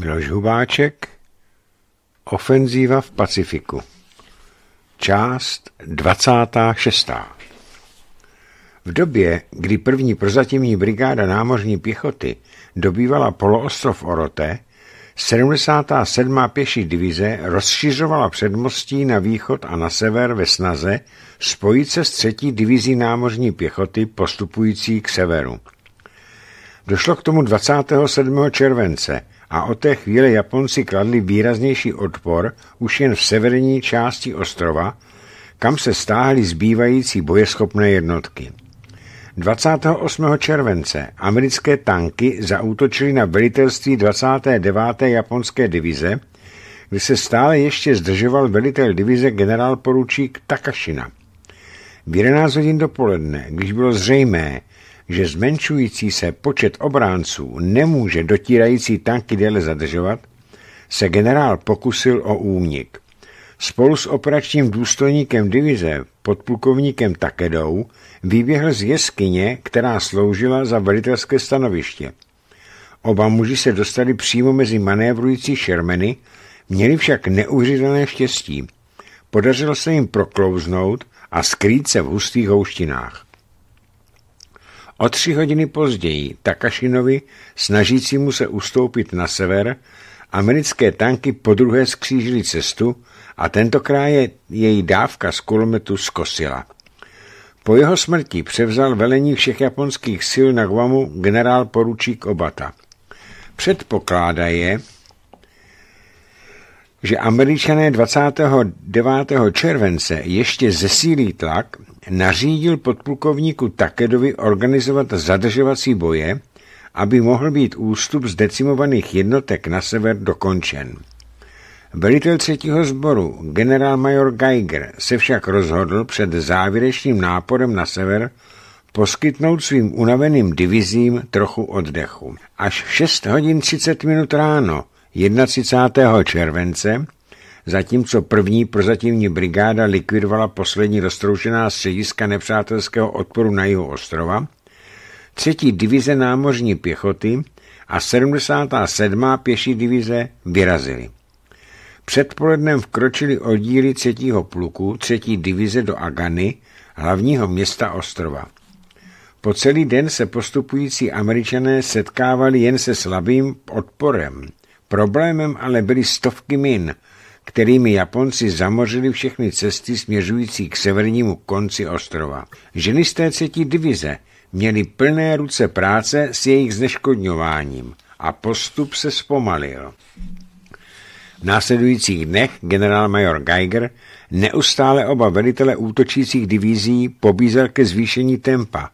Miloš Hubáček Ofenzíva v Pacifiku Část 26. V době, kdy první prozatímní brigáda námořní pěchoty dobývala poloostrov Orote, 77. pěší divize rozšiřovala předmostí na východ a na sever ve snaze spojit se s třetí divizí námořní pěchoty postupující k severu. Došlo k tomu 27. července – a od té chvíle Japonci kladli výraznější odpor už jen v severní části ostrova, kam se stáhly zbývající bojeschopné jednotky. 28. července americké tanky zaútočily na velitelství 29. japonské divize, kdy se stále ještě zdržoval velitel divize generál poručík Takashina. V 11 hodin dopoledne, když bylo zřejmé, že zmenšující se počet obránců nemůže dotírající tanky déle zadržovat, se generál pokusil o únik. Spolu s operačním důstojníkem divize, podplukovníkem Takedou, vyběhl z jeskyně, která sloužila za velitelské stanoviště. Oba muži se dostali přímo mezi manévrující šermeny, měli však neuvěřitelné štěstí. Podařilo se jim proklouznout a skrýt se v hustých houštinách. O tři hodiny později Takašinovi, snažícímu se ustoupit na sever, americké tanky podruhé skřížily cestu a tentokrát je její dávka z kulometu zkosila. Po jeho smrti převzal velení všech japonských sil na Guamu generál poručík Obata. Předpokládá je, že američané 29. července ještě zesílí tlak, nařídil podplukovníku Takedovi organizovat zadržovací boje, aby mohl být ústup z decimovaných jednotek na sever dokončen. Velitel třetího sboru, generálmajor Geiger, se však rozhodl před závěrečným náporem na sever poskytnout svým unaveným divizím trochu oddechu. Až 6 hodin 30 minut ráno 31. července, zatímco první prozatímní brigáda likvidovala poslední roztroušená střediska nepřátelského odporu na jihu ostrova, třetí divize námořní pěchoty a 77. pěší divize vyrazily. Předpolednem vkročili oddíly 3. pluku 3. divize do Agany, hlavního města ostrova. Po celý den se postupující američané setkávali jen se slabým odporem – Problémem ale byly stovky min, kterými Japonci zamořili všechny cesty směřující k severnímu konci ostrova. Ženy z té třetí divize měly plné ruce práce s jejich zneškodňováním a postup se zpomalil. V následujících dnech generál-major Geiger neustále oba velitele útočících divizí pobízel ke zvýšení tempa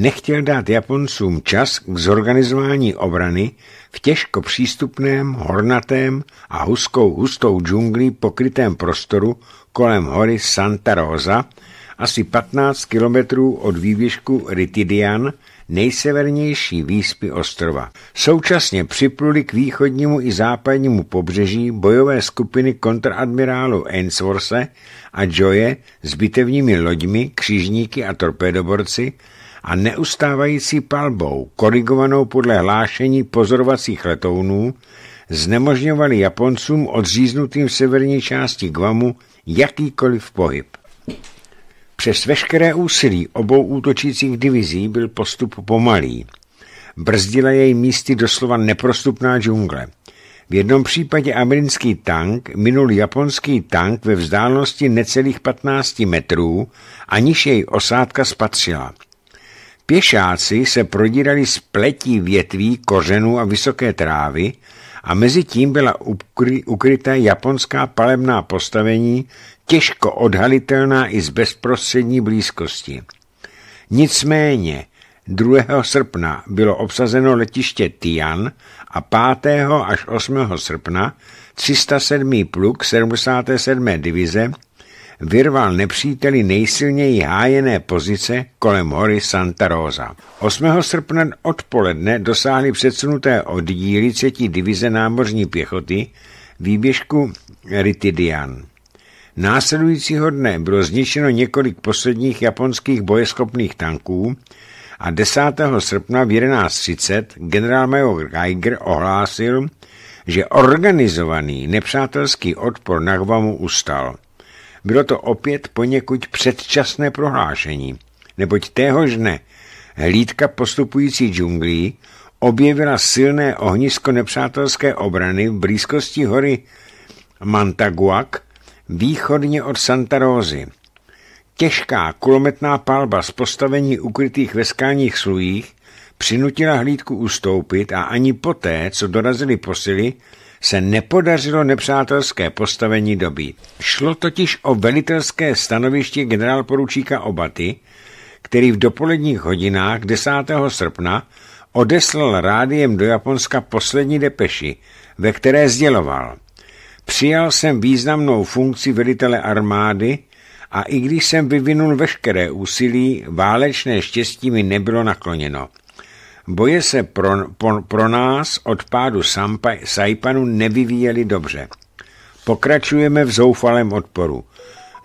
nechtěl dát Japoncům čas k zorganizování obrany v těžko přístupném, hornatém a huskou hustou džunglí pokrytém prostoru kolem hory Santa Rosa, asi 15 kilometrů od výběžku Ritidian, nejsevernější výspy ostrova. Současně připluli k východnímu i západnímu pobřeží bojové skupiny kontradmirálu Ainsworthe a Joye s bitevními loďmi, křižníky a torpédoborci, a neustávající palbou, korigovanou podle hlášení pozorovacích letounů, znemožňovaly Japoncům odříznutým v severní části Guamu jakýkoliv pohyb. Přes veškeré úsilí obou útočících divizí byl postup pomalý. Brzdila jej místy doslova neprostupná džungle. V jednom případě americký tank minul japonský tank ve vzdálenosti necelých 15 metrů, aniž jej osádka spatřila – Pěšáci se prodírali z pletí větví, kořenů a vysoké trávy a mezi tím byla ukryta japonská palebná postavení, těžko odhalitelná i z bezprostřední blízkosti. Nicméně 2. srpna bylo obsazeno letiště Tian a 5. až 8. srpna 307. pluk 77. divize vyrval nepříteli nejsilněji hájené pozice kolem hory Santa Rosa. 8. srpna odpoledne dosáhly předsunuté oddíly 3. divize námořní pěchoty výběžku Ritidian. Následujícího dne bylo zničeno několik posledních japonských bojeschopných tanků a 10. srpna v 11.30 generálmajor Geiger ohlásil, že organizovaný nepřátelský odpor na Guamu ustal bylo to opět poněkud předčasné prohlášení, neboť téhož dne hlídka postupující džunglí objevila silné ohnisko nepřátelské obrany v blízkosti hory Mantaguac východně od Santa Rózy. Těžká kulometná palba z postavení ukrytých ve skálních slujích přinutila hlídku ustoupit a ani poté, co dorazili posily, se nepodařilo nepřátelské postavení dobít. Šlo totiž o velitelské stanoviště generálporučíka Obaty, který v dopoledních hodinách 10. srpna odeslal rádiem do Japonska poslední depeši, ve které sděloval Přijal jsem významnou funkci velitele armády a i když jsem vyvinul veškeré úsilí, válečné štěstí mi nebylo nakloněno. Boje se pro, pro, pro nás od pádu Sampa, Saipanu nevyvíjely dobře. Pokračujeme v zoufalém odporu.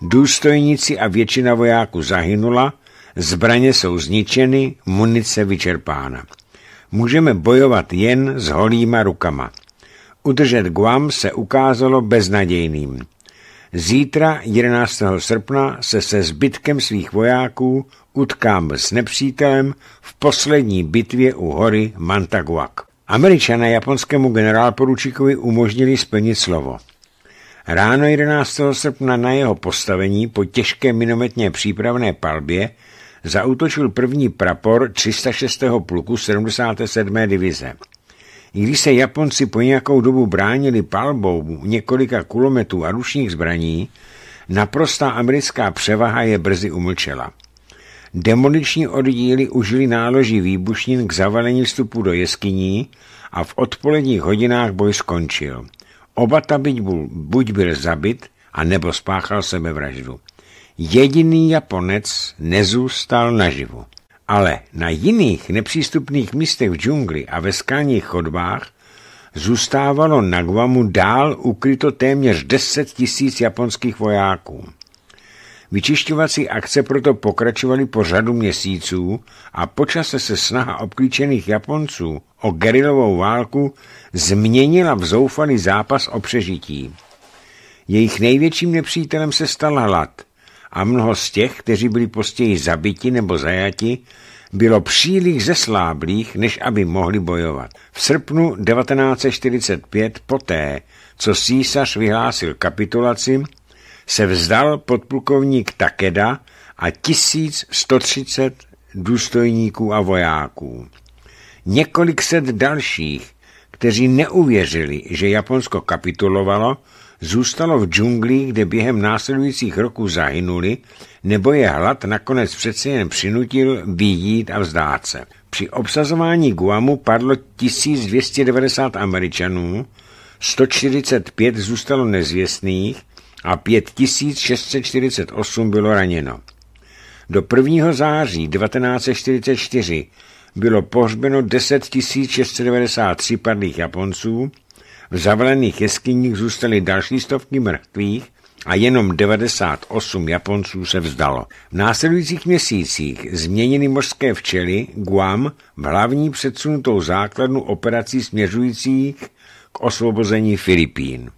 Důstojníci a většina vojáků zahynula, zbraně jsou zničeny, munice vyčerpána. Můžeme bojovat jen s holýma rukama. Udržet Guam se ukázalo beznadějným. Zítra, 11. srpna, se se zbytkem svých vojáků utkám s nepřítelem v poslední bitvě u hory Mantaguak. Američané japonskému generálporučíkovi umožnili splnit slovo. Ráno 11. srpna na jeho postavení po těžké minometně přípravné palbě zautočil první prapor 306. pluku 77. divize. I když se Japonci po nějakou dobu bránili palbou několika kulometů a rušních zbraní, naprostá americká převaha je brzy umlčela. Demoliční oddíly užili náloží výbušnin k zavalení vstupu do jeskyní a v odpoledních hodinách boj skončil. Oba ta byť byl, buď byl zabit, a nebo spáchal sebevraždu. Jediný Japonec nezůstal naživu. Ale na jiných nepřístupných místech v džungli a ve skalních chodbách zůstávalo na Guamu dál ukryto téměř 10 tisíc japonských vojáků. Vyčišťovací akce proto pokračovaly po řadu měsíců a počase se snaha obklíčených Japonců o gerilovou válku změnila v zoufalý zápas o přežití. Jejich největším nepřítelem se stal hlad – a mnoho z těch, kteří byli postěji zabiti nebo zajati, bylo příliš zesláblých, než aby mohli bojovat. V srpnu 1945, poté, co císař vyhlásil kapitulaci, se vzdal podplukovník Takeda a 1130 důstojníků a vojáků. Několik set dalších, kteří neuvěřili, že Japonsko kapitulovalo, zůstalo v džungli, kde během následujících roků zahynuli, nebo je hlad nakonec přeci jen přinutil vyjít a vzdát se. Při obsazování Guamu padlo 1290 Američanů, 145 zůstalo nezvěstných a 5648 bylo raněno. Do 1. září 1944 bylo pohřbeno 10 693 padlých Japonců v zavalených jeskyních zůstaly další stovky mrtvých a jenom 98 Japonců se vzdalo. V následujících měsících změněny mořské včely Guam v hlavní předsunutou základnu operací směřujících k osvobození Filipín.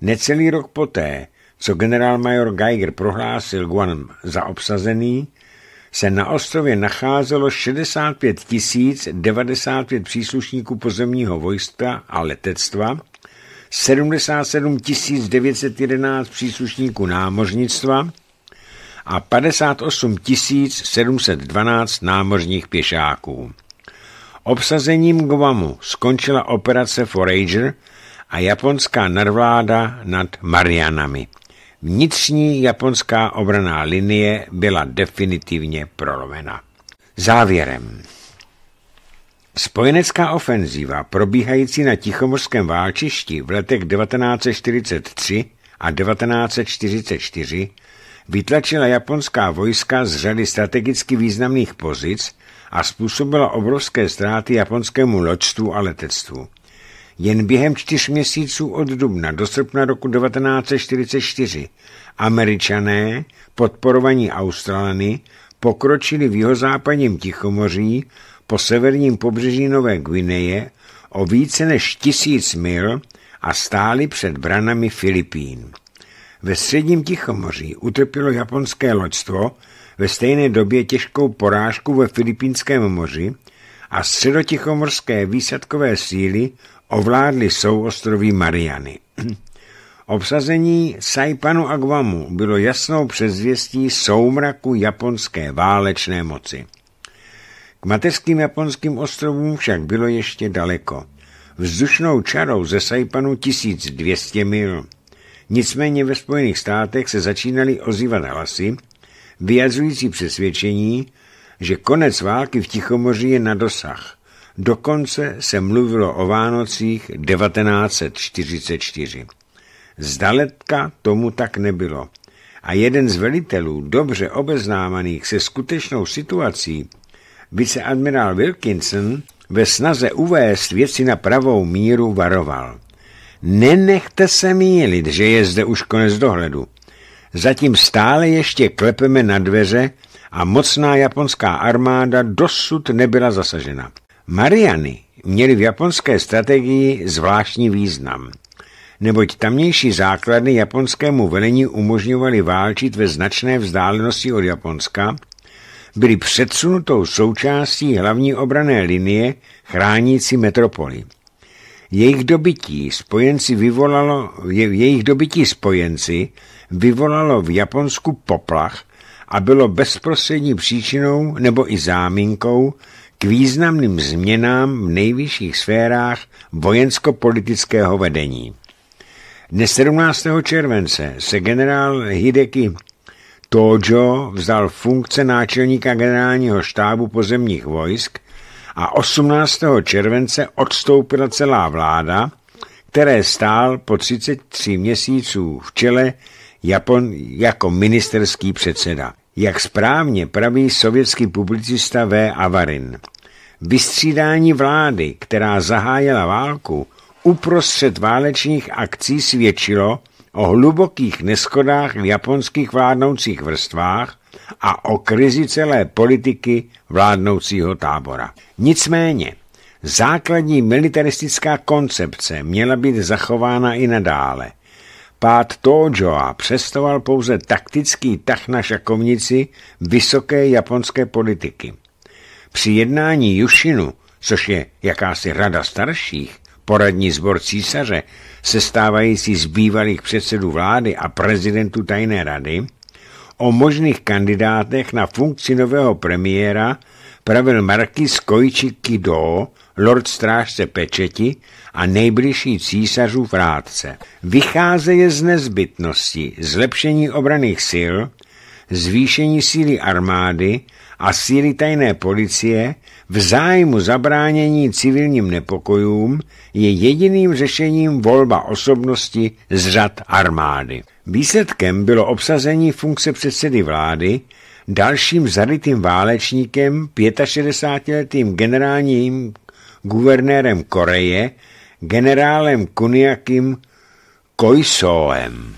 Necelý rok poté, co generálmajor Geiger prohlásil Guam za obsazený, se na ostrově nacházelo 65 095 příslušníků pozemního vojska a letectva, 77 911 příslušníků námořnictva a 58 712 námořních pěšáků. Obsazením Guamu skončila operace Forager a japonská nadvláda nad Marianami. Vnitřní japonská obraná linie byla definitivně prolomena. Závěrem. Spojenecká ofenzíva probíhající na Tichomorském válčišti v letech 1943 a 1944 vytlačila japonská vojska z řady strategicky významných pozic a způsobila obrovské ztráty japonskému loďstvu a letectvu. Jen během čtyř měsíců od dubna do srpna roku 1944 američané, podporovaní Australany, pokročili v jihozápadním Tichomoří po severním pobřeží Nové Guineje o více než tisíc mil a stáli před branami Filipín. Ve středním Tichomoří utrpělo japonské loďstvo ve stejné době těžkou porážku ve Filipínském moři a středotichomorské výsadkové síly ovládli souostroví Mariany. Obsazení Saipanu a Guamu bylo jasnou přezvěstí soumraku japonské válečné moci. K mateřským japonským ostrovům však bylo ještě daleko. Vzdušnou čarou ze Saipanu 1200 mil. Nicméně ve Spojených státech se začínaly ozývat hlasy, vyjadřující přesvědčení, že konec války v Tichomoří je na dosah – Dokonce se mluvilo o Vánocích 1944. Zdaletka tomu tak nebylo. A jeden z velitelů, dobře obeznámaných se skutečnou situací, viceadmirál Wilkinson, ve snaze uvést věci na pravou míru varoval. Nenechte se mýlit, že je zde už konec dohledu. Zatím stále ještě klepeme na dveře a mocná japonská armáda dosud nebyla zasažena. Mariany měly v japonské strategii zvláštní význam, neboť tamnější základny japonskému velení umožňovaly válčit ve značné vzdálenosti od Japonska, byly předsunutou součástí hlavní obrané linie chránící metropoli. Jejich dobytí spojenci vyvolalo, je, jejich dobytí spojenci vyvolalo v Japonsku poplach a bylo bezprostřední příčinou nebo i záminkou k významným změnám v nejvyšších sférách vojensko-politického vedení. Dne 17. července se generál Hideki Tojo vzal funkce náčelníka generálního štábu pozemních vojsk a 18. července odstoupila celá vláda, které stál po 33 měsíců v čele Japon jako ministerský předseda jak správně praví sovětský publicista V. Avarin. Vystřídání vlády, která zahájila válku, uprostřed válečných akcí svědčilo o hlubokých neskodách v japonských vládnoucích vrstvách a o krizi celé politiky vládnoucího tábora. Nicméně, základní militaristická koncepce měla být zachována i nadále – Pád a přestoval pouze taktický tah na šakovnici vysoké japonské politiky. Při jednání Jušinu, což je jakási rada starších, poradní zbor císaře, sestávající z bývalých předsedů vlády a prezidentu tajné rady, o možných kandidátech na funkci nového premiéra pravil markis Koichi Kido lord strážce pečeti a nejbližší císařův rádce. je z nezbytnosti zlepšení obraných sil, zvýšení síly armády a síly tajné policie v zájmu zabránění civilním nepokojům je jediným řešením volba osobnosti z řad armády. Výsledkem bylo obsazení funkce předsedy vlády dalším zarytým válečníkem 65-letým generálním guvernérem Koreje, generálem Kuniakim Koisoem.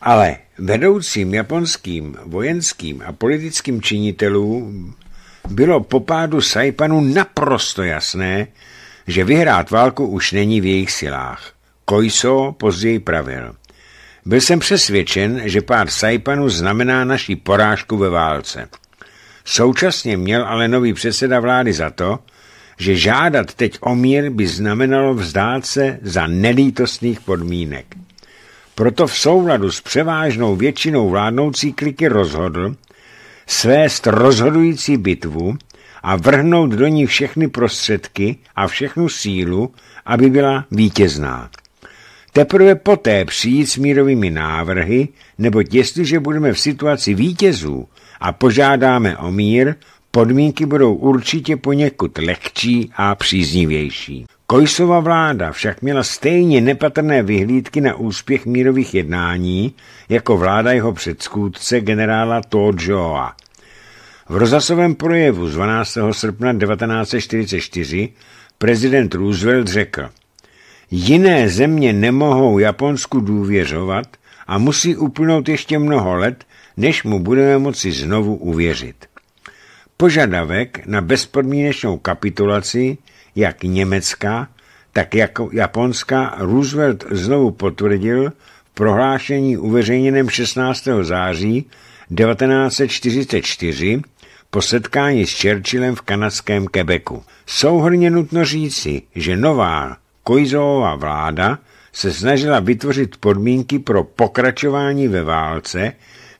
Ale vedoucím japonským vojenským a politickým činitelům bylo po pádu Saipanu naprosto jasné, že vyhrát válku už není v jejich silách. Koiso později pravil. Byl jsem přesvědčen, že pád Saipanu znamená naši porážku ve válce. Současně měl ale nový předseda vlády za to, že žádat teď o mír by znamenalo vzdát se za nelítostných podmínek. Proto v souladu s převážnou většinou vládnoucí kliky rozhodl svést rozhodující bitvu a vrhnout do ní všechny prostředky a všechnu sílu, aby byla vítězná. Teprve poté přijít s mírovými návrhy, neboť jestliže budeme v situaci vítězů a požádáme o mír, podmínky budou určitě poněkud lehčí a příznivější. Kojsova vláda však měla stejně nepatrné vyhlídky na úspěch mírových jednání jako vláda jeho předskůdce generála Tojoa. V rozhlasovém projevu z 12. srpna 1944 prezident Roosevelt řekl, jiné země nemohou Japonsku důvěřovat a musí uplynout ještě mnoho let, než mu budeme moci znovu uvěřit požadavek na bezpodmínečnou kapitulaci jak Německa, tak jako Japonska Roosevelt znovu potvrdil v prohlášení uveřejněném 16. září 1944 po setkání s Churchillem v kanadském Quebecu. Souhrně nutno říci, že nová Koizová vláda se snažila vytvořit podmínky pro pokračování ve válce,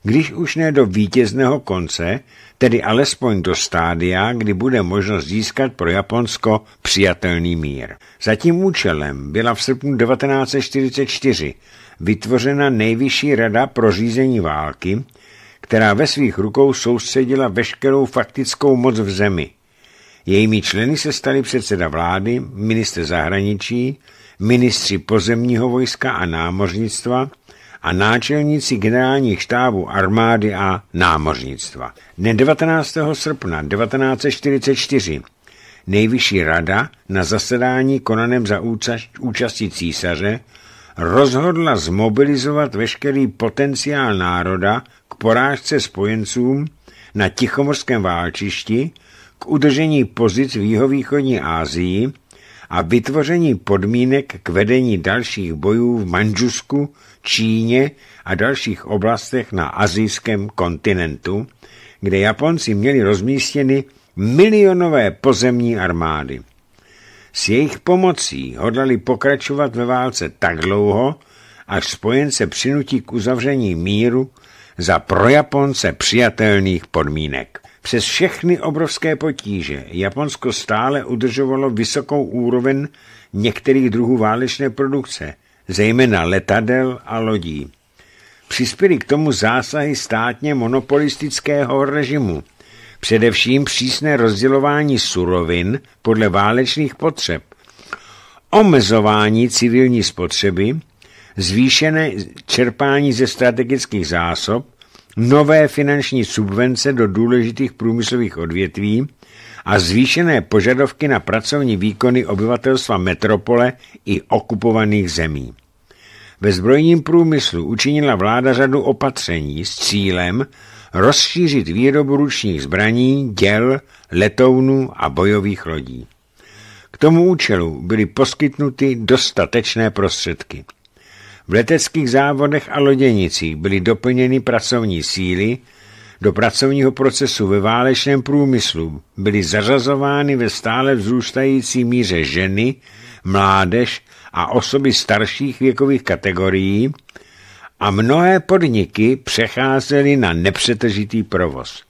když už ne do vítězného konce, tedy alespoň do stádia, kdy bude možnost získat pro Japonsko přijatelný mír. Za tím účelem byla v srpnu 1944 vytvořena Nejvyšší rada pro řízení války, která ve svých rukou soustředila veškerou faktickou moc v zemi. Jejími členy se stali předseda vlády, minister zahraničí, ministři pozemního vojska a námořnictva – a náčelníci generálních štábů armády a námořnictva. Dne 19. srpna 1944 Nejvyšší rada na zasedání konaném za účastí císaře rozhodla zmobilizovat veškerý potenciál národa k porážce spojencům na Tichomorském válčišti, k udržení pozic v jihovýchodní Ázii a vytvoření podmínek k vedení dalších bojů v Manžusku Číně a dalších oblastech na azijském kontinentu, kde Japonci měli rozmístěny milionové pozemní armády. S jejich pomocí hodlali pokračovat ve válce tak dlouho, až spojence přinutí k uzavření míru za pro Japonce přijatelných podmínek. Přes všechny obrovské potíže Japonsko stále udržovalo vysokou úroveň některých druhů válečné produkce – zejména letadel a lodí. Přispěly k tomu zásahy státně monopolistického režimu, především přísné rozdělování surovin podle válečných potřeb, omezování civilní spotřeby, zvýšené čerpání ze strategických zásob, nové finanční subvence do důležitých průmyslových odvětví a zvýšené požadovky na pracovní výkony obyvatelstva metropole i okupovaných zemí. Ve zbrojním průmyslu učinila vláda řadu opatření s cílem rozšířit výrobu ručních zbraní, děl, letounů a bojových lodí. K tomu účelu byly poskytnuty dostatečné prostředky. V leteckých závodech a loděnicích byly doplněny pracovní síly, do pracovního procesu ve válečném průmyslu byly zařazovány ve stále vzrůstající míře ženy, mládež a osoby starších věkových kategorií a mnohé podniky přecházely na nepřetržitý provoz.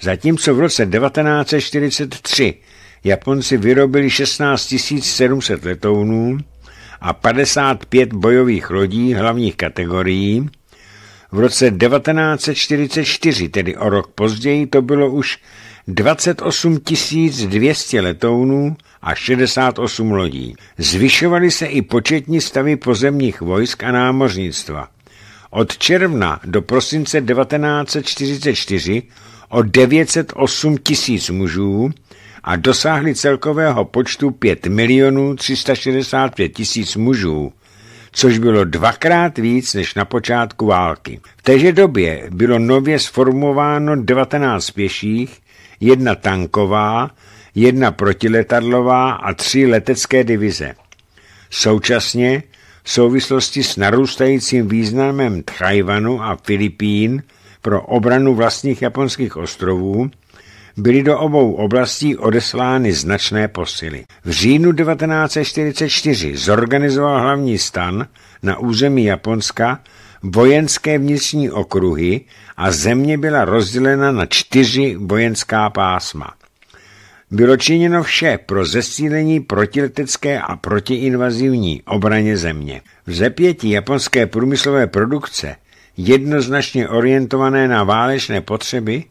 Zatímco v roce 1943 Japonci vyrobili 16 700 letounů a 55 bojových lodí hlavních kategorií, v roce 1944, tedy o rok později, to bylo už 28 200 letounů a 68 lodí. Zvyšovaly se i početní stavy pozemních vojsk a námořnictva. Od června do prosince 1944 o 908 tisíc mužů a dosáhli celkového počtu 5 milionů 365 tisíc mužů, což bylo dvakrát víc než na počátku války. V téže době bylo nově sformováno 19 pěších, jedna tanková, jedna protiletadlová a tři letecké divize. Současně v souvislosti s narůstajícím významem Tchajvanu a Filipín pro obranu vlastních japonských ostrovů byly do obou oblastí odeslány značné posily. V říjnu 1944 zorganizoval hlavní stan na území Japonska vojenské vnitřní okruhy a země byla rozdělena na čtyři vojenská pásma. Bylo činěno vše pro zesílení protiletecké a protiinvazivní obraně země. V zepětí japonské průmyslové produkce, jednoznačně orientované na válečné potřeby,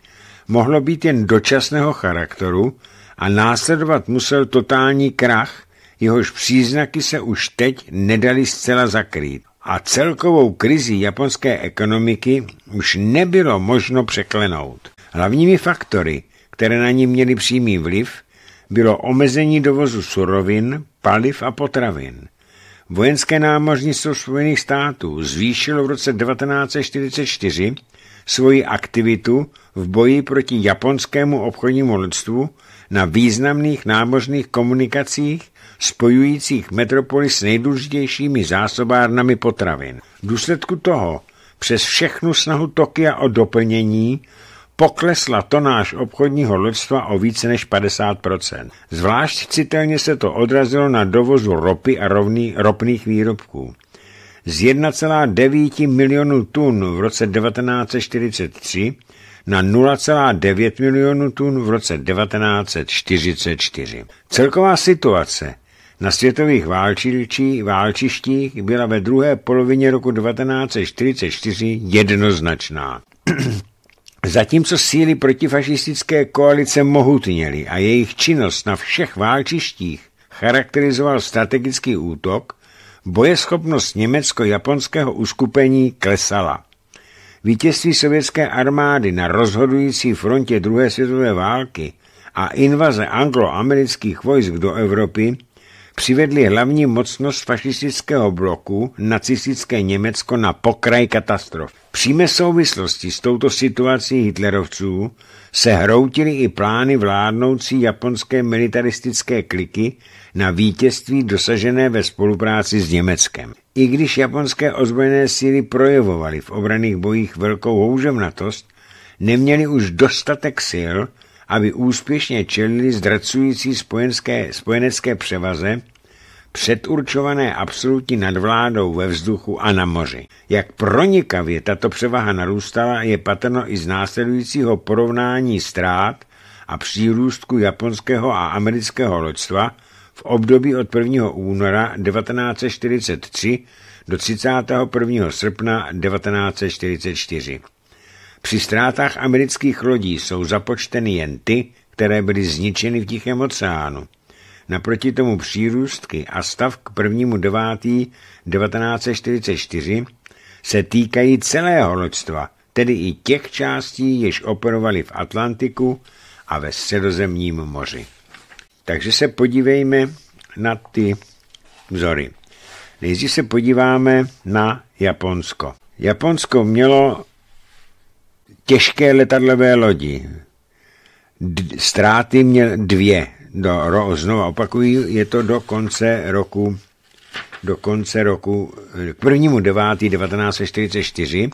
mohlo být jen dočasného charakteru a následovat musel totální krach, jehož příznaky se už teď nedali zcela zakrýt a celkovou krizi japonské ekonomiky už nebylo možno překlenout. Hlavními faktory, které na ní měly přímý vliv, bylo omezení dovozu surovin, paliv a potravin. Vojenské námořnictvo Spojených států zvýšilo v roce 1944 svoji aktivitu v boji proti japonskému obchodnímu lidstvu na významných námořních komunikacích spojujících metropoli s nejdůležitějšími zásobárnami potravin. V důsledku toho přes všechnu snahu Tokia o doplnění poklesla tonáž obchodního loďstva o více než 50%. Zvlášť citelně se to odrazilo na dovozu ropy a rovný, ropných výrobků. Z 1,9 milionů tun v roce 1943 na 0,9 milionů tun v roce 1944. Celková situace na světových válčištích byla ve druhé polovině roku 1944 jednoznačná. Zatímco síly protifašistické koalice mohutněly a jejich činnost na všech válčištích charakterizoval strategický útok, bojeschopnost německo-japonského uskupení klesala. Vítězství sovětské armády na rozhodující frontě druhé světové války a invaze angloamerických vojsk do Evropy Přivedli hlavní mocnost fašistického bloku, nacistické Německo, na pokraj katastrof. Přímé souvislosti s touto situací hitlerovců se hroutily i plány vládnoucí japonské militaristické kliky na vítězství dosažené ve spolupráci s Německem. I když japonské ozbrojené síly projevovaly v obraných bojích velkou houževnatost, neměli už dostatek sil, aby úspěšně čelili zdracující spojenské, spojenecké převaze, předurčované absolutní nadvládou ve vzduchu a na moři. Jak pronikavě tato převaha narůstala, je patrno i z následujícího porovnání ztrát a přírůstku japonského a amerického loďstva v období od 1. února 1943 do 31. srpna 1944. Při ztrátách amerických lodí jsou započteny jen ty, které byly zničeny v Tichém oceánu. Naproti tomu přírůstky a stav k 1. 9. 1944 se týkají celého loďstva, tedy i těch částí, jež operovali v Atlantiku a ve středozemním moři. Takže se podívejme na ty vzory. Nejdřív se podíváme na Japonsko. Japonsko mělo těžké letadlové lodi. D- ztráty měl dvě. Do, ro, znovu opakuju, je to do konce roku do konce roku, k prvnímu 9. 1944,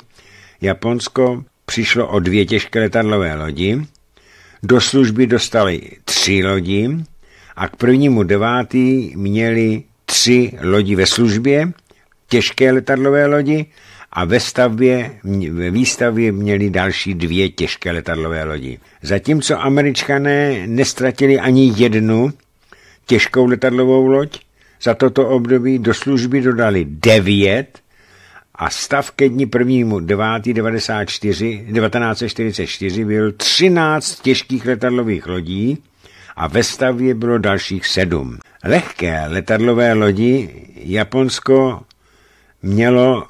Japonsko přišlo o dvě těžké letadlové lodi, do služby dostali tři lodi a k prvnímu 9. měli tři lodi ve službě, těžké letadlové lodi a ve, stavbě, ve výstavě měli další dvě těžké letadlové lodi. Zatímco američané nestratili ani jednu těžkou letadlovou loď, za toto období do služby dodali devět a stav ke dní 1. 9. 94, 1944 byl 13 těžkých letadlových lodí a ve stavě bylo dalších sedm. Lehké letadlové lodi Japonsko mělo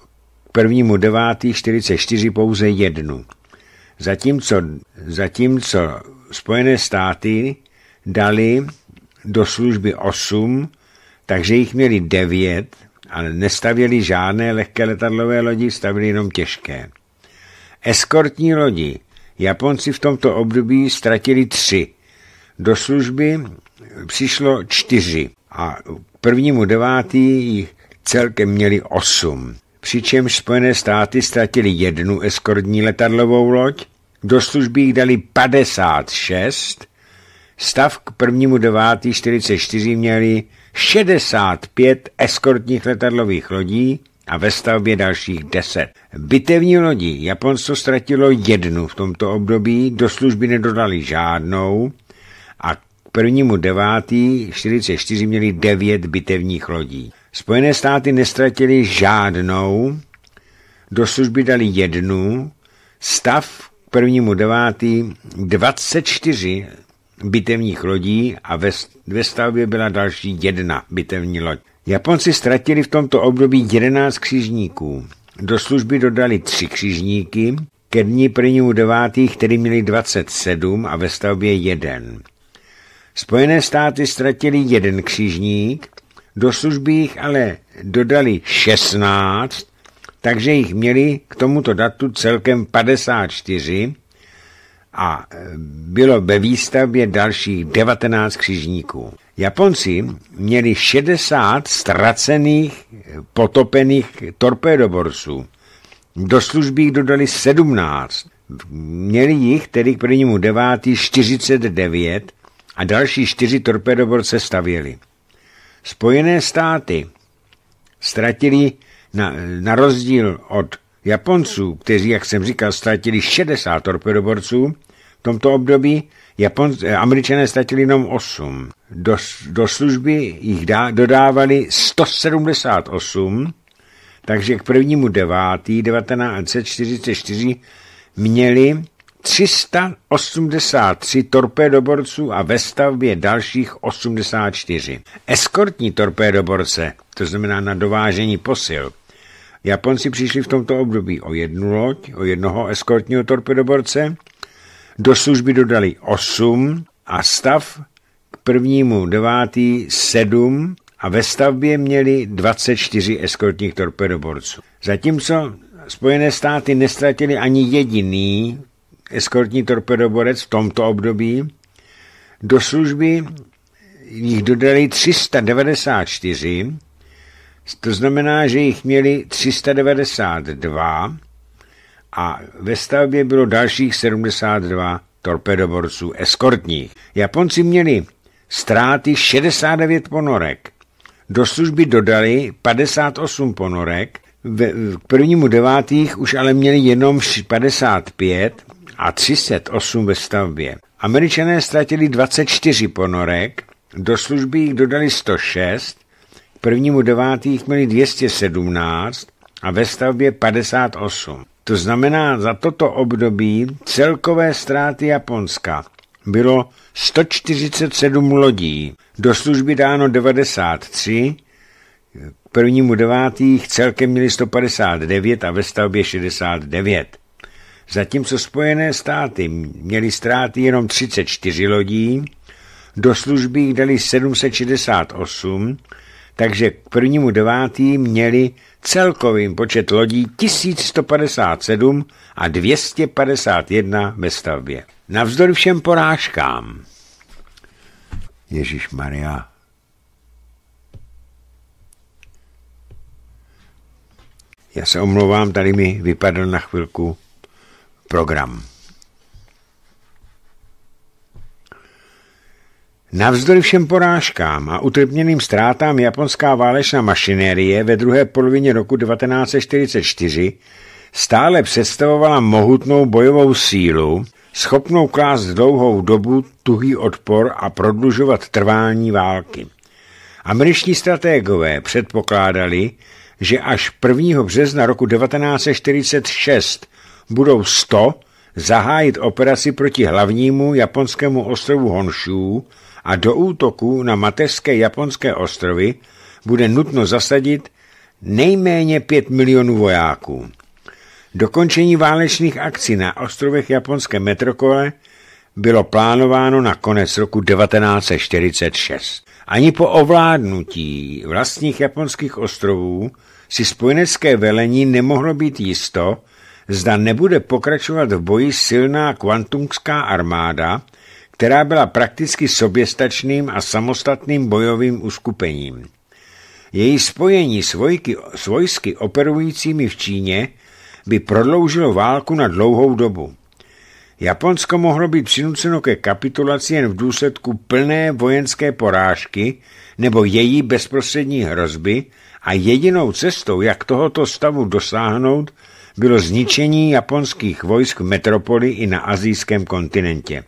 k 1.9.44 pouze jednu. Zatímco, zatímco Spojené státy dali do služby 8, takže jich měli 9, ale nestavěli žádné lehké letadlové lodi, stavili jenom těžké. Eskortní lodi Japonci v tomto období ztratili 3. Do služby přišlo 4 a prvnímu devátý jich celkem měli 8 přičemž Spojené státy ztratili jednu eskortní letadlovou loď, do služby jich dali 56, stav k 1.9.44 měli 65 eskortních letadlových lodí a ve stavbě dalších 10. Bitevní lodí Japonsko ztratilo jednu v tomto období, do služby nedodali žádnou a k 1.9.44 měli 9 bitevních lodí. Spojené státy nestratili žádnou, do služby dali jednu, stav k prvnímu devátý 24 bitevních lodí a ve, ve stavbě byla další jedna bitevní loď. Japonci ztratili v tomto období 11 křižníků. Do služby dodali tři křižníky, ke dní prvnímu devátých, který měli 27 a ve stavbě jeden. Spojené státy ztratili jeden křižník, do služby jich ale dodali 16, takže jich měli k tomuto datu celkem 54 a e, bylo ve výstavbě dalších 19 křižníků. Japonci měli 60 ztracených, potopených torpédoborců. Do služby jich dodali 17. Měli jich tedy k prvnímu 9. 49 a další 4 torpédoborce stavěli. Spojené státy ztratili na, na rozdíl od Japonců, kteří, jak jsem říkal, ztratili 60 torpedoborců, v tomto období Japon, eh, američané ztratili jenom 8. Do, do služby jich dá, dodávali 178, takže k prvnímu 9. 1944 měli 383 torpédoborců a ve stavbě dalších 84. Eskortní torpédoborce, to znamená na dovážení posil, Japonci přišli v tomto období o jednu loď, o jednoho eskortního torpedoborce, do služby dodali 8 a stav k prvnímu 9. 7 a ve stavbě měli 24 eskortních torpedoborců. Zatímco Spojené státy nestratili ani jediný eskortní torpedoborec v tomto období. Do služby jich dodali 394, to znamená, že jich měli 392 a ve stavbě bylo dalších 72 torpedoborců eskortních. Japonci měli ztráty 69 ponorek. Do služby dodali 58 ponorek, k prvnímu devátých už ale měli jenom 55 a 308 ve stavbě. Američané ztratili 24 ponorek, do služby jich dodali 106, k prvnímu devátých měli 217 a ve stavbě 58. To znamená, za toto období celkové ztráty Japonska bylo 147 lodí, do služby dáno 93, k prvnímu devátých celkem měli 159 a ve stavbě 69. Zatímco Spojené státy měly ztráty jenom 34 lodí, do služby jich dali 768, takže k prvnímu devátý měli celkový počet lodí 1157 a 251 ve stavbě. Navzdory všem porážkám. Ježíš Maria. Já se omlouvám, tady mi vypadl na chvilku program. Navzdory všem porážkám a utrpněným ztrátám japonská válečná mašinérie ve druhé polovině roku 1944 stále představovala mohutnou bojovou sílu, schopnou klást dlouhou dobu tuhý odpor a prodlužovat trvání války. Američtí strategové předpokládali, že až 1. března roku 1946 budou 100 zahájit operaci proti hlavnímu japonskému ostrovu Honshū a do útoku na mateřské japonské ostrovy bude nutno zasadit nejméně 5 milionů vojáků. Dokončení válečných akcí na ostrovech japonské metropole bylo plánováno na konec roku 1946. Ani po ovládnutí vlastních japonských ostrovů si spojenecké velení nemohlo být jisto, zda nebude pokračovat v boji silná kvantumská armáda, která byla prakticky soběstačným a samostatným bojovým uskupením. Její spojení s, vojky, s vojsky operujícími v Číně by prodloužilo válku na dlouhou dobu. Japonsko mohlo být přinuceno ke kapitulaci jen v důsledku plné vojenské porážky nebo její bezprostřední hrozby a jedinou cestou, jak tohoto stavu dosáhnout, bylo zničení japonských vojsk v metropoli i na azijském kontinentě.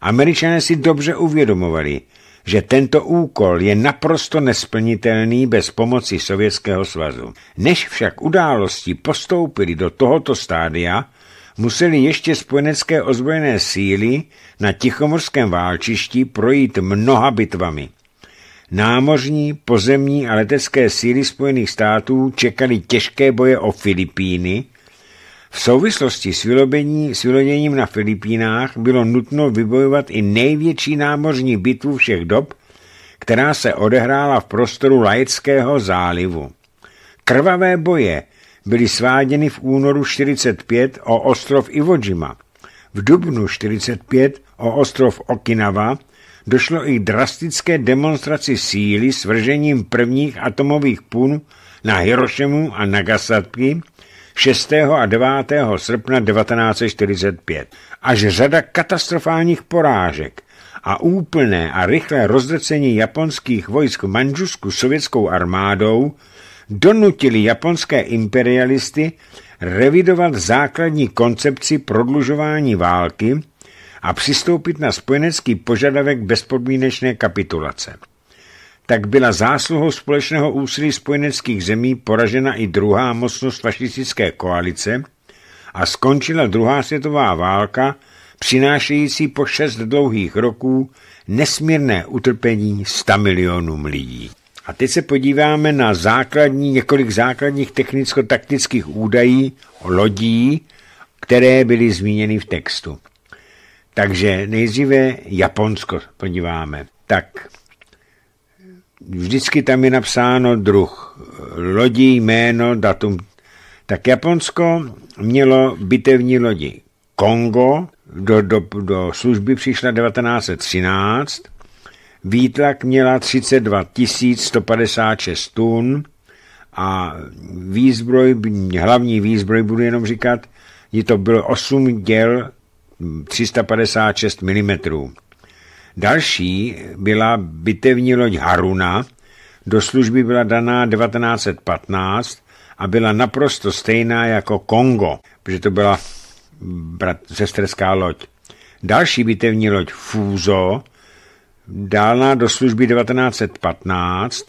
Američané si dobře uvědomovali, že tento úkol je naprosto nesplnitelný bez pomoci Sovětského svazu. Než však události postoupily do tohoto stádia, museli ještě spojenecké ozbrojené síly na Tichomorském válčišti projít mnoha bitvami. Námořní, pozemní a letecké síly Spojených států čekaly těžké boje o Filipíny. V souvislosti s, vylobení, s vyloděním na Filipínách bylo nutno vybojovat i největší námořní bitvu všech dob, která se odehrála v prostoru Lajeckého zálivu. Krvavé boje byly sváděny v únoru 45 o ostrov Iwo Jima, v dubnu 45 o ostrov Okinawa došlo i k drastické demonstraci síly s vržením prvních atomových pun na Hirošimu a Nagasaki 6. a 9. srpna 1945. Až řada katastrofálních porážek a úplné a rychlé rozdrcení japonských vojsk v Manžusku sovětskou armádou donutili japonské imperialisty revidovat základní koncepci prodlužování války, a přistoupit na spojenecký požadavek bezpodmínečné kapitulace. Tak byla zásluhou společného úsilí spojeneckých zemí poražena i druhá mocnost fašistické koalice a skončila druhá světová válka, přinášející po šest dlouhých roků nesmírné utrpení 100 milionům lidí. A teď se podíváme na základní, několik základních technicko-taktických údajů o lodí, které byly zmíněny v textu. Takže nejdříve Japonsko podíváme. Tak, vždycky tam je napsáno druh eh, lodí, jméno, datum. Tak Japonsko mělo bitevní lodi Kongo, do, do, do služby přišla 1913, výtlak měla 32 156 tun a výzbroj, hlavní výzbroj budu jenom říkat, je to bylo 8 děl 356 mm. Další byla bitevní loď Haruna, do služby byla daná 1915 a byla naprosto stejná jako Kongo, protože to byla brat, sestrská loď. Další bitevní loď Fuzo, dána do služby 1915,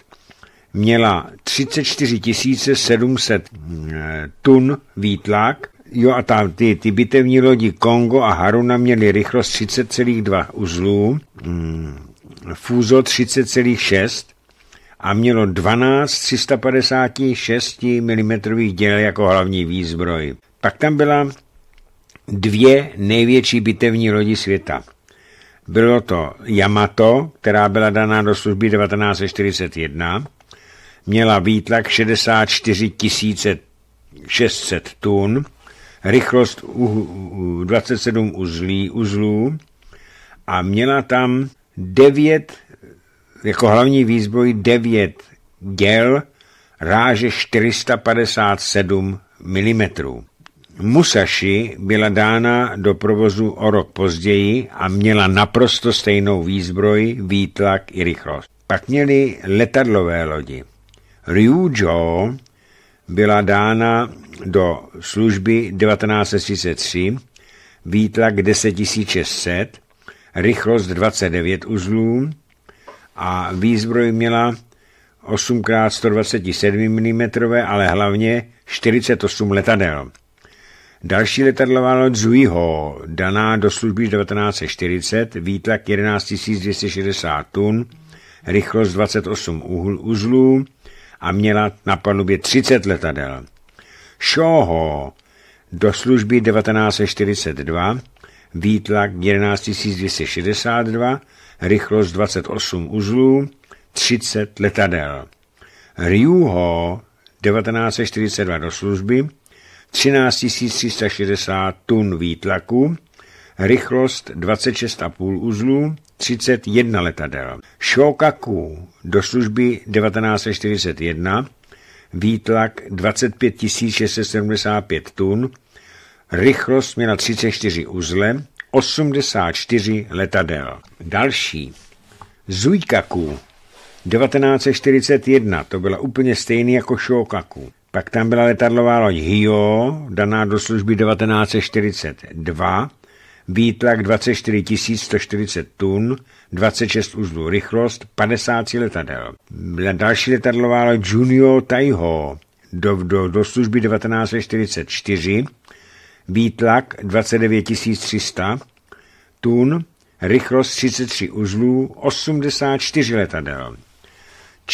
měla 34 700 eh, tun výtlak Jo a tam ty, ty bitevní lodi Kongo a Haruna měly rychlost 30,2 uzlů, Fuzo 30,6 a mělo 12 356 mm děl jako hlavní výzbroj. Pak tam byla dvě největší bitevní lodi světa. Bylo to Yamato, která byla daná do služby 1941, měla výtlak 64 600 tun, rychlost 27 uzlí, uzlů a měla tam devět, jako hlavní výzbroj devět děl ráže 457 mm. Musashi byla dána do provozu o rok později a měla naprosto stejnou výzbroj, výtlak i rychlost. Pak měli letadlové lodi. Ryujo byla dána do služby 1933, výtlak 10600, rychlost 29 uzlů a výzbroj měla 8x127 mm, ale hlavně 48 letadel. Další letadlová loď Zuiho, daná do služby 1940, výtlak 11260 tun, rychlost 28 uzlů a měla na palubě 30 letadel. Šoho do služby 1942, výtlak 11262, rychlost 28 uzlů, 30 letadel. Ryuho 1942 do služby, 13360 tun výtlaku, rychlost 26,5 uzlů, 31 letadel. Shokaku do služby 1941, výtlak 25 675 tun, rychlost měla 34 uzle, 84 letadel. Další. Zujkaku 1941, to byla úplně stejný jako Shokaku. Pak tam byla letadlová loď Hio, daná do služby 1942, výtlak 24 140 tun, 26 uzlů rychlost, 50 letadel. Další letadlová Junio Taiho do, do, do služby 1944, výtlak 29 300 tun, rychlost 33 uzlů, 84 letadel.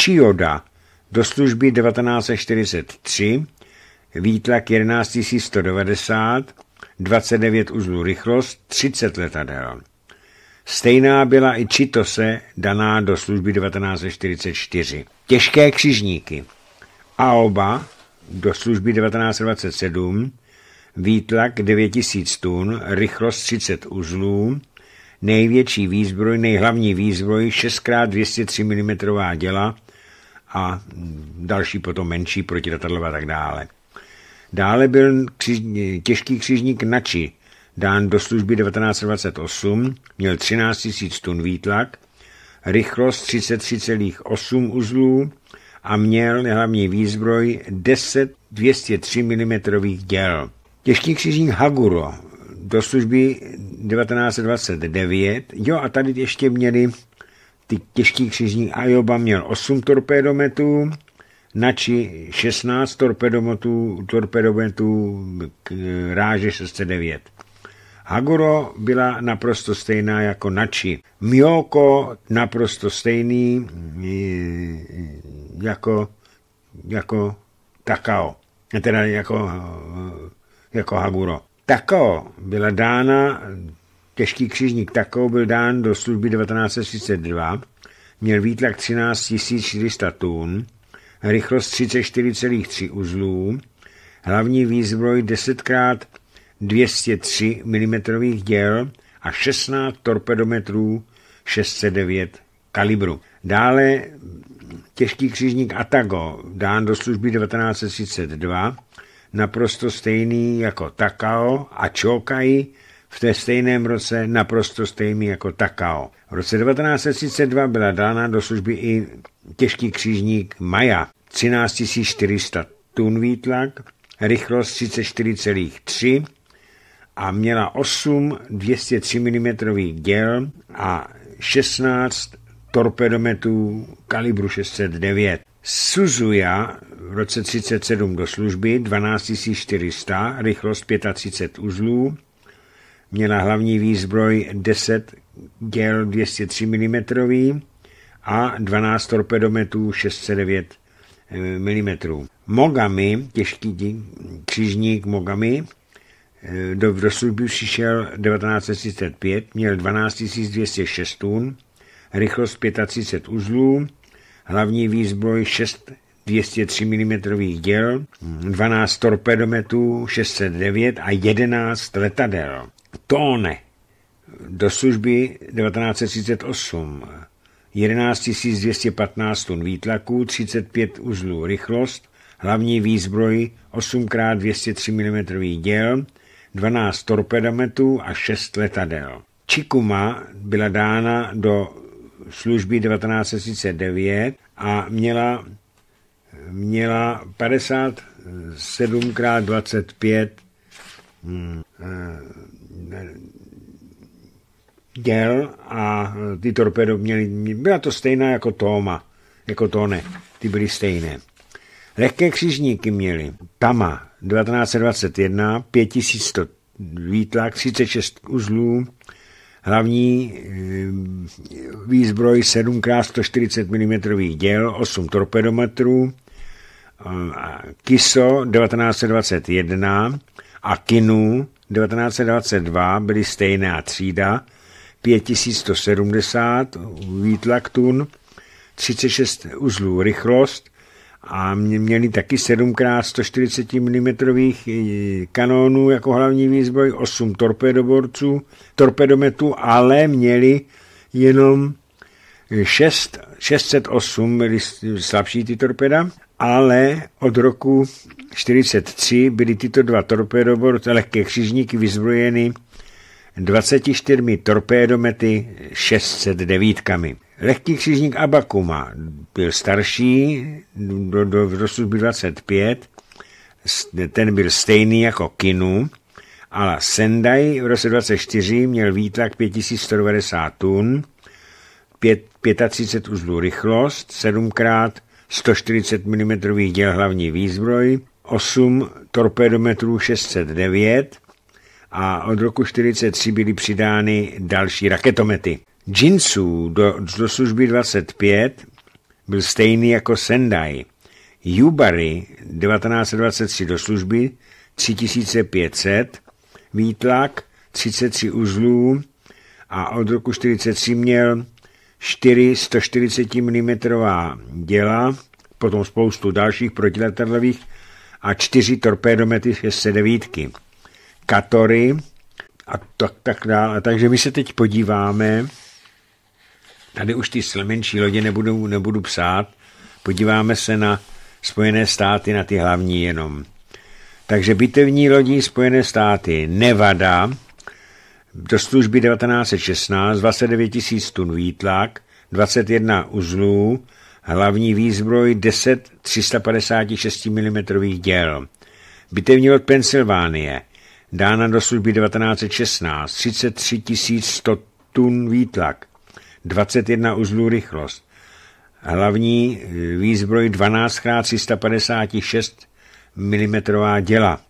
Chioda do služby 1943, výtlak 11 190, 29 uzlů rychlost, 30 letadel. Stejná byla i Čitose, daná do služby 1944. Těžké křižníky. Aoba do služby 1927, výtlak 9000 tun, rychlost 30 uzlů, největší výzbroj, nejhlavní výzbroj 6x203 mm děla a další potom menší protiratadlova a tak dále. Dále byl křiž, těžký křižník Nači dán do služby 1928, měl 13 000 tun výtlak, rychlost 33,8 uzlů a měl hlavní výzbroj 10 203 mm děl. Těžký křižník Haguro do služby 1929. Jo, a tady ještě měli ty těžký křižník Ajoba měl 8 torpédometů, nači 16 torpedometů, torpedometů k ráže 609. Haguro byla naprosto stejná jako Nači. Mioko naprosto stejný mm, jako, jako Takao, teda jako, jako Haguro. Takao byla dána, těžký křižník Takao byl dán do služby 1932, měl výtlak 13 400 tun, rychlost 34,3 uzlů, hlavní výzbroj 10x203 mm děl a 16 torpedometrů 609 kalibru. Dále těžký křižník Atago, dán do služby 1932, naprosto stejný jako Takao a Chokai v té stejném roce naprosto stejný jako Takao. V roce 1932 byla dána do služby i těžký křížník Maja 13 400 tun výtlak, rychlost 34,3 a měla 8 203 mm děl a 16 torpedometů kalibru 609. Suzuya v roce 37 do služby 12 400, rychlost 35 uzlů, měla hlavní výzbroj 10 děl 203 mm a 12 torpedometů 609 eh, mm. Mogami, těžký křižník Mogami, eh, do, do služby přišel 1935, měl 12 206 tun, rychlost 35 uzlů, hlavní výzbroj 6 203 mm děl, 12 torpedometů 609 a 11 letadel. Tóne do služby 1938. 11 215 tun výtlaku, 35 uzlů rychlost, hlavní výzbroj 8x203 mm děl, 12 torpedometů a 6 letadel. Čikuma byla dána do služby 1939 a měla, měla 57 x 25 hmm, děl a ty torpedo měly, byla to stejná jako Toma, jako Tone, ty byly stejné. Lehké křižníky měly Tama 1921, 5100 výtlak, 36 uzlů, hlavní eh, výzbroj 7x140 mm děl, 8 torpedometrů, Kiso 1921 a Kinu 1922 byly stejná třída, 5170 výtlak tun, 36 uzlů rychlost a měli taky 7x140 mm e, kanónů jako hlavní výzbroj, 8 torpedoborců, torpedometů, ale měli jenom 6, 608 byly slabší ty torpeda ale od roku 1943 byly tyto dva torpédoborce lehké křižníky vyzbrojeny 24 torpédomety 609. Lehký křižník Abakuma byl starší, do, do, dosud byl 25, ten byl stejný jako Kinu, ale Sendai v roce 24 měl výtlak 5190 tun, 5, 35 uzlů rychlost, 7 krát 140 mm děl hlavní výzbroj, 8 torpédometrů 609 a od roku 1943 byly přidány další raketomety. Jinsu do, do služby 25 byl stejný jako Sendai. Jubary 1923 do služby 3500, výtlak 33 uzlů a od roku 1943 měl 4 140 mm děla, potom spoustu dalších protiletadlových a čtyři torpédomety 609. Katory a tak, tak dále. Takže my se teď podíváme, tady už ty menší lodě nebudu, nebudu psát, podíváme se na Spojené státy, na ty hlavní jenom. Takže bitevní lodí Spojené státy Nevada, do služby 1916 29 000 tun výtlak, 21 uzlů, hlavní výzbroj 10 356 mm děl. Bitevní od Pensylvánie, dána do služby 1916, 33 100 tun výtlak, 21 uzlů rychlost. Hlavní eh, výzbroj 12x356 mm děla.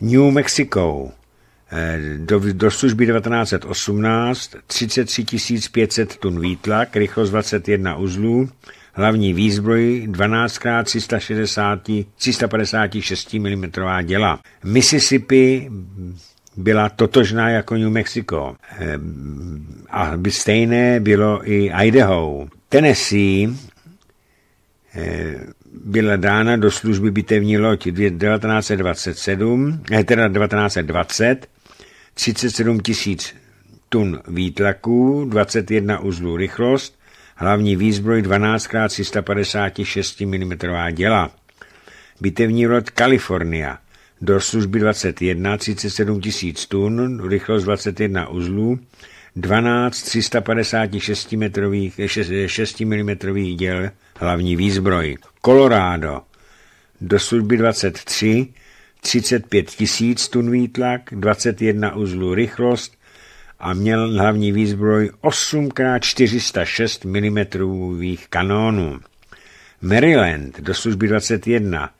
New Mexico, Eh, do, do služby 1918 33 500 tun výtlak, rychlost 21 uzlů, hlavní výzbroj 12 360, 356 mm děla. Mississippi byla totožná jako New Mexico. Eh, a stejné bylo i Idaho. Tennessee eh, byla dána do služby bitevní loď 1927, teda 1920 37 tisíc tun výtlaků, 21 uzlů rychlost, hlavní výzbroj 12x356 mm děla. Bitevní rod California, do služby 21, 37 tisíc tun, rychlost 21 uzlů, 12 356 6 mm děl hlavní výzbroj. Colorado, do služby 23, 35 tisíc tun výtlak, 21 uzlů rychlost a měl hlavní výzbroj 8x406 mm kanónů. Maryland do služby 21,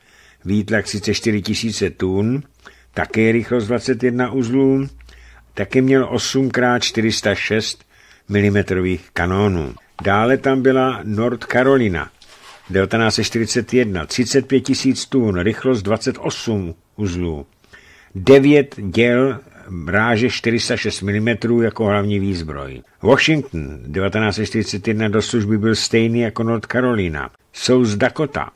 výtlak 34 000 tun, také rychlost 21 uzlů, také měl 8x406 mm kanónů. Dále tam byla North Carolina 1941, 35 000 tun, rychlost 28 uzlů. Devět děl ráže 406 mm jako hlavní výzbroj. Washington 1941 do služby byl stejný jako North Carolina. z Dakota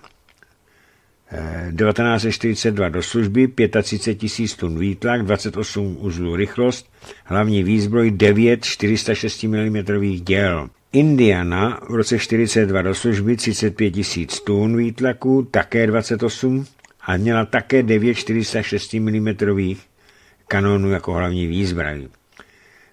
1942 eh, do služby, 35 tisíc tun výtlak, 28 uzlů rychlost, hlavní výzbroj 9 406 mm děl. Indiana v roce 42 do služby, 35 tisíc tun výtlaku, také 28 a měla také 9 406 mm kanónů jako hlavní výzbraní.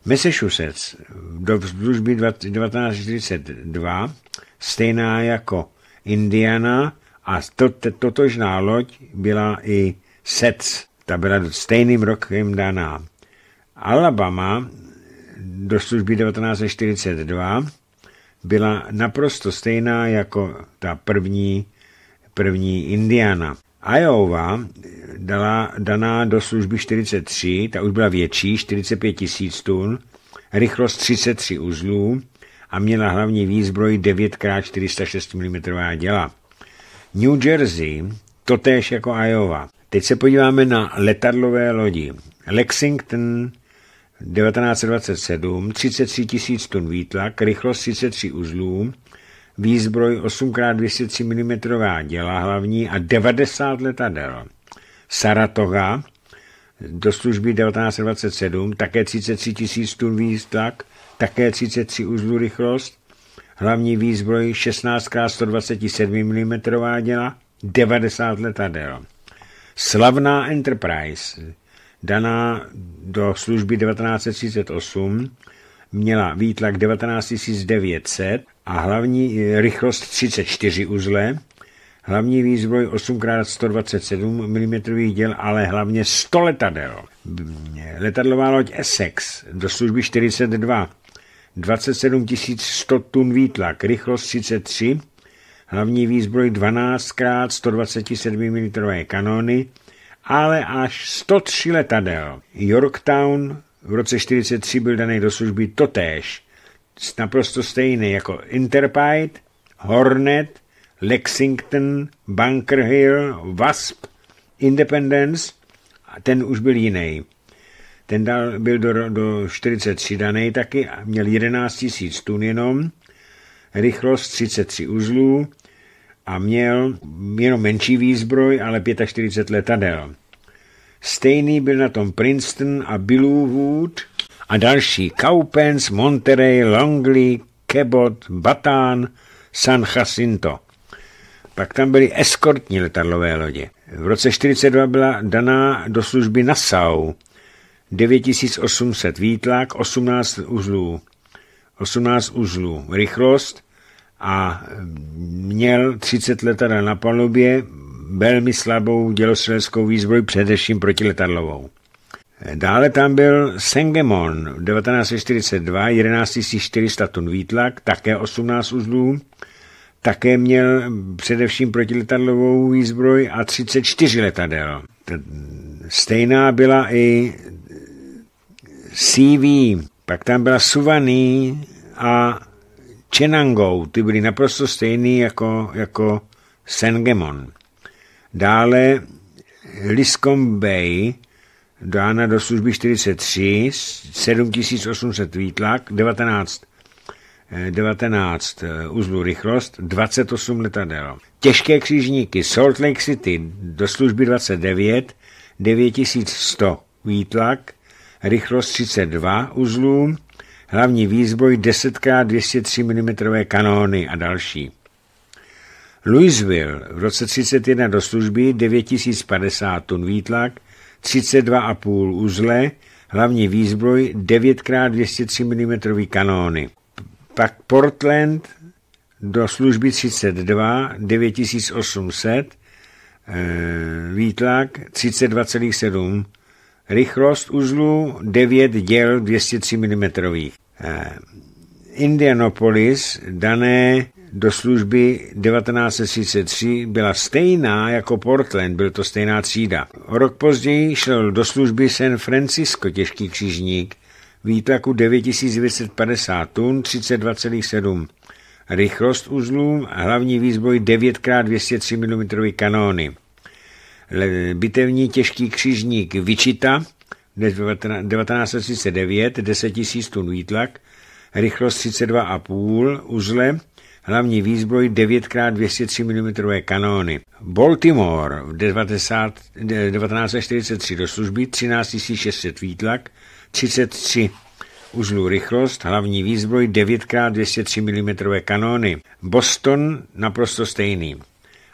Massachusetts do služby 1942, stejná jako Indiana a to, to, totožná loď byla i SETS, ta byla stejným rokem daná. Alabama do služby 1942 byla naprosto stejná jako ta první, první Indiana. Iowa dala, daná do služby 43, ta už byla větší, 45 tisíc tun, rychlost 33 uzlů a měla hlavní výzbroj 9x406 mm děla. New Jersey, totéž jako Iowa. Teď se podíváme na letadlové lodi. Lexington 1927, 33 tisíc tun výtlak, rychlost 33 uzlů, výzbroj 8x203 mm děla hlavní a 90 letadel. Saratoga do služby 1927, také 33 000 tun výztlak, také 33 uzlů rychlost, hlavní výzbroj 16x127 mm děla, 90 letadel. Slavná Enterprise, daná do služby 1938, měla výtlak 19 900 a hlavní rychlost 34 uzle, hlavní výzbroj 8x127 mm děl, ale hlavně 100 letadel. Letadlová loď Essex do služby 42, 27 100 tun výtlak, rychlost 33, hlavní výzbroj 12x127 mm kanóny, ale až 103 letadel. Yorktown v roce 43 byl daný do služby totéž, naprosto stejný jako Interpite, Hornet, Lexington, Bunker Hill, Wasp, Independence a ten už byl jiný. Ten dal, byl do, do 43 daný taky a měl 11 000 tun jenom, rychlost 33 uzlů a měl jenom menší výzbroj, ale 45 letadel. Stejný byl na tom Princeton a Wood a další Kaupens, Monterey, Longley, Kebot, Batán, San Jacinto. Pak tam byly eskortní letadlové lodě. V roce 42 byla daná do služby Nassau. 9800 výtlak, 18 uzlů. 18 uzlů rychlost a měl 30 letadel na palubě, velmi slabou dělostřeleckou výzbroj, především protiletadlovou. Dále tam byl Sengemon 1942, 11 400 tun výtlak, také 18 uzlů, také měl především protiletadlovou výzbroj a 34 letadel. Stejná byla i CV, pak tam byla Suvaný a Chenangou, ty byly naprosto stejný jako, jako Sengemon. Dále Liskom Bay dána do služby 43, 7800 výtlak, 19, 19 uzlů rychlost, 28 letadel. Těžké křižníky Salt Lake City do služby 29, 9100 výtlak, rychlost 32 uzlů, hlavní výzboj 10x203 mm kanóny a další. Louisville v roce 31 do služby 9050 tun výtlak, 32,5 uzle, hlavní výzbroj 9x203 mm kanóny. Pak Portland do služby 32 9800, eh, výtlak 32,7, rychlost uzlu 9 děl 203 mm. Eh, Indianapolis dané do služby 1933 byla stejná jako Portland, byl to stejná třída. rok později šel do služby San Francisco těžký křižník výtlaku 9250 tun 32,7 rychlost uzlů a hlavní výzboj 9x203 mm kanóny. Bitevní těžký křižník Vichita 1939 10 000 tun výtlak, rychlost 32,5 uzle hlavní výzbroj 9x203 mm kanóny. Baltimore v 90, 1943 do služby 13 600 výtlak, 33 uzlů rychlost, hlavní výzbroj 9x203 mm kanóny. Boston naprosto stejný.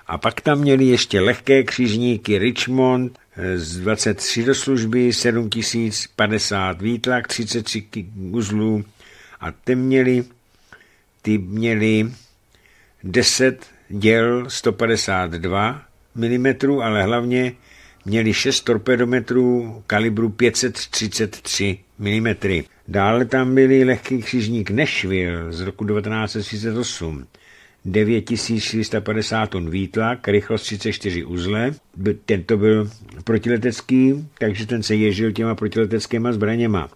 A pak tam měli ještě lehké křižníky Richmond eh, z 23 do služby, 7050 výtlak, 33 uzlů a ty měli ty měly 10 děl 152 mm, ale hlavně měly 6 torpedometrů kalibru 533 mm. Dále tam byly lehký křižník Nešvil z roku 1938, 9450 tun výtlak, rychlost 34 uzle. Tento byl protiletecký, takže ten se ježil těma protileteckýma zbraněma.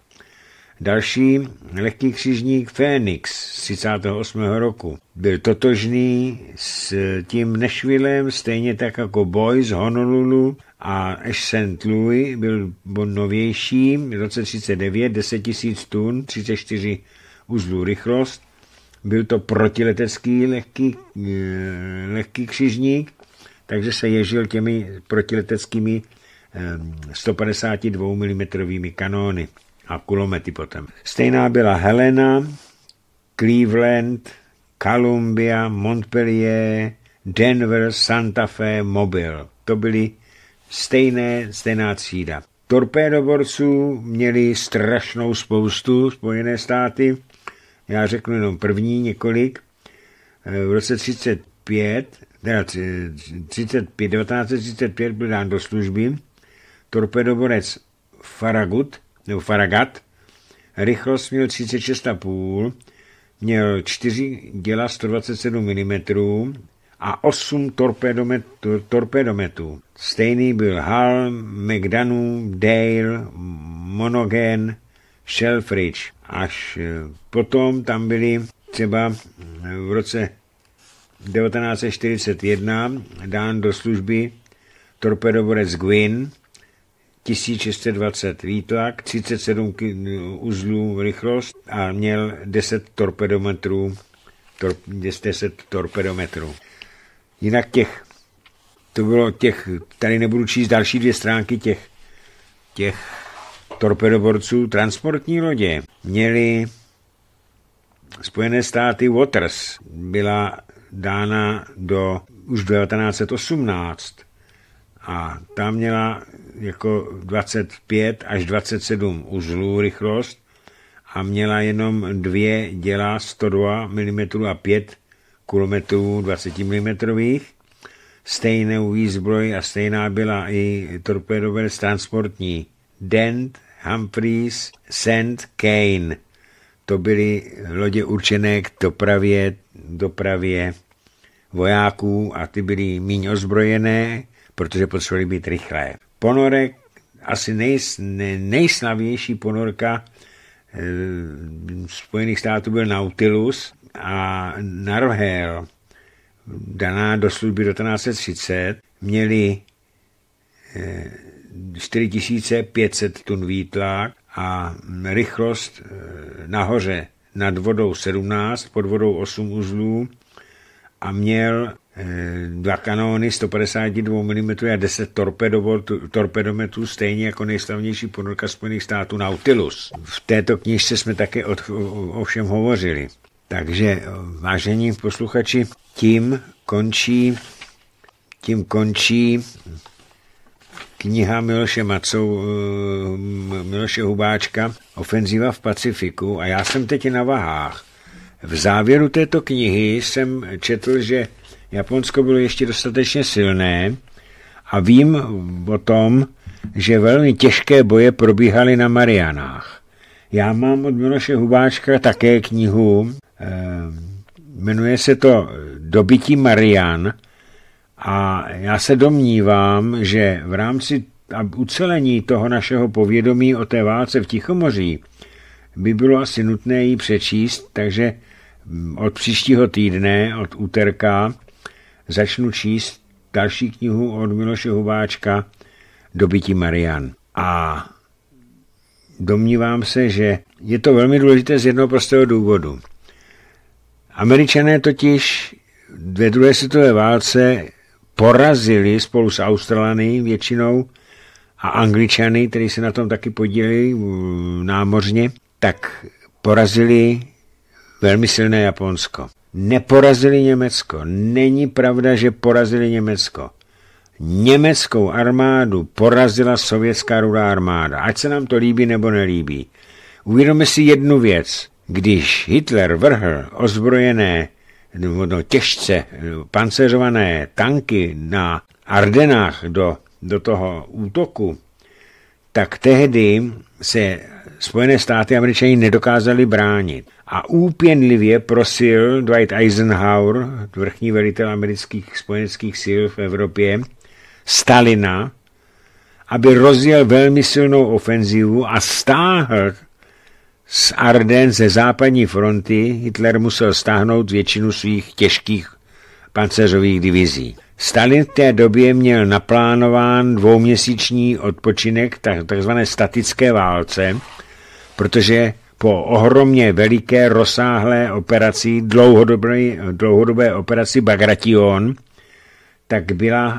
Další lehký křižník Fénix z 38. roku byl totožný s tím Nešvilem, stejně tak jako Boy z Honolulu a Ash St. Louis byl novější v roce 39, 10 000 tun, 34 uzlů rychlost. Byl to protiletecký lehký, eh, lehký křižník, takže se ježil těmi protileteckými 152 eh, mm kanóny a kulomety potom. Stejná byla Helena, Cleveland, Columbia, Montpellier, Denver, Santa Fe, Mobile. To byly stejné, stejná třída. Torpédoborců měli strašnou spoustu Spojené státy, já řeknu jenom první několik. Eh, v roce 35, teda 35, 1935 byl dán do služby torpedoborec Faragut, nebo Faragat. Rychlost měl 36,5, měl 4 děla 127 mm a 8 torpedomet, torpedometů. Stejný byl Hall, McDonough, Dale, Monoghan, Shelfridge. Až eh, potom tam byli třeba eh, v roce 1941 dán do služby torpedoborec Gwyn, 1620 výtlak, 37 uzlů rychlost a měl 10 torpedometrů, tor, 10 torpedometrů. Jinak těch, to bylo těch, tady nebudu číst další dvě stránky těch, těch torpedoborců transportní lodě. Měli Spojené státy Waters byla dána do už 1918 a ta měla jako 25 až 27 uzlů rychlost a měla jenom dvě děla 102 mm a 5 km 20 mm. Stejnou výzbroj a stejná byla i torpedové transportní Dent, Humphreys, Sand, Kane. To byly lodě určené k dopravě, dopravě vojáků a ty byly míň ozbrojené, protože potřebovali být rychlé. Ponorek, asi nej, nejslavnější ponorka eh, Spojených států byl Nautilus a Narvel, daná do služby do 1930, měli 4500 eh, tun výtlak a rychlost eh, nahoře nad vodou 17, pod vodou 8 uzlů a měl Eh, dva kanóny 152 mm a 10 torpedometů, stejně jako nejslavnější ponorka Spojených států Nautilus. V této knižce jsme také od, o všem hovořili. Takže, vážení posluchači, tím končí, tím končí kniha Miloše Macou, eh, Miloše Hubáčka Ofenziva v Pacifiku a já jsem teď na vahách. V závěru této knihy jsem četl, že Japonsko bylo ještě dostatečně silné a vím o tom, že velmi těžké boje probíhaly na Marianách. Já mám od Miloše Hubáčka také knihu, eh, jmenuje se to Dobytí Marian a já se domnívám, že v rámci ucelení toho našeho povědomí o té válce v Tichomoří by bylo asi nutné ji přečíst, takže od příštího týdne, od úterka, začnu číst další knihu od Miloše Hubáčka Dobytí Marian. A domnívám se, že je to velmi důležité z jednoho prostého důvodu. Američané totiž ve druhé světové válce porazili spolu s Australany většinou a Angličany, kteří se na tom taky podíleli mm, námořně, tak porazili velmi silné Japonsko neporazili Německo. Není pravda, že porazili Německo. Německou armádu porazila sovětská rudá armáda. Ať se nám to líbí nebo nelíbí. Uvědomme si jednu věc. Když Hitler vrhl ozbrojené, no, těžce panceřované tanky na Ardenách do, do toho útoku, tak tehdy se Spojené státy američané nedokázali bránit a úpěnlivě prosil Dwight Eisenhower, vrchní velitel amerických spojeneckých sil v Evropě, Stalina, aby rozjel velmi silnou ofenzivu a stáhl z Arden ze západní fronty Hitler musel stáhnout většinu svých těžkých pancéřových divizí. Stalin v té době měl naplánován dvouměsíční odpočinek tzv. statické válce, protože po ohromně veliké, rozsáhlé operaci, dlouhodobé, dlouhodobé operaci Bagration, tak byla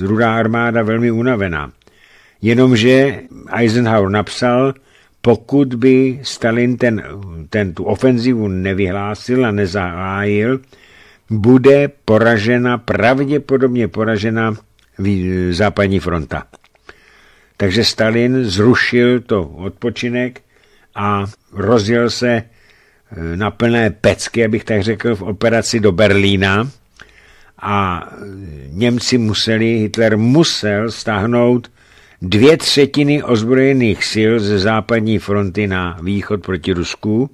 e, rudá armáda velmi unavená. Jenomže Eisenhower napsal, pokud by Stalin ten, ten tu ofenzivu nevyhlásil a nezahájil, bude poražena, pravděpodobně poražena eh, západní fronta. Takže Stalin zrušil to odpočinek a rozjel se e, na plné pecky, abych tak řekl, v operaci do Berlína a e, Němci museli, Hitler musel stáhnout dvě třetiny ozbrojených sil ze západní fronty na východ proti Rusku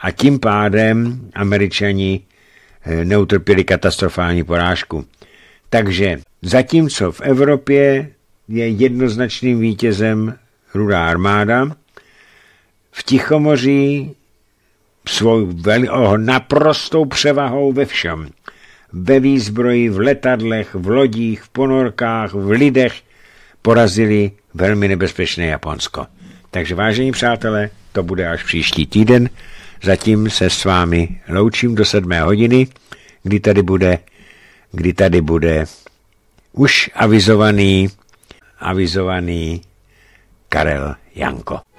a tím pádem američani e, neutrpěli katastrofální porážku. Takže zatímco v Evropě je jednoznačným vítězem Rudá armáda, v Tichomoří svou vel, naprostou převahou ve všem. Ve výzbroji, v letadlech, v lodích, v ponorkách, v lidech porazili velmi nebezpečné Japonsko. Takže vážení přátelé, to bude až příští týden. Zatím se s vámi loučím do sedmé hodiny, kdy tady bude, kdy tady bude už avizovaný, avizovaný Karel Janko.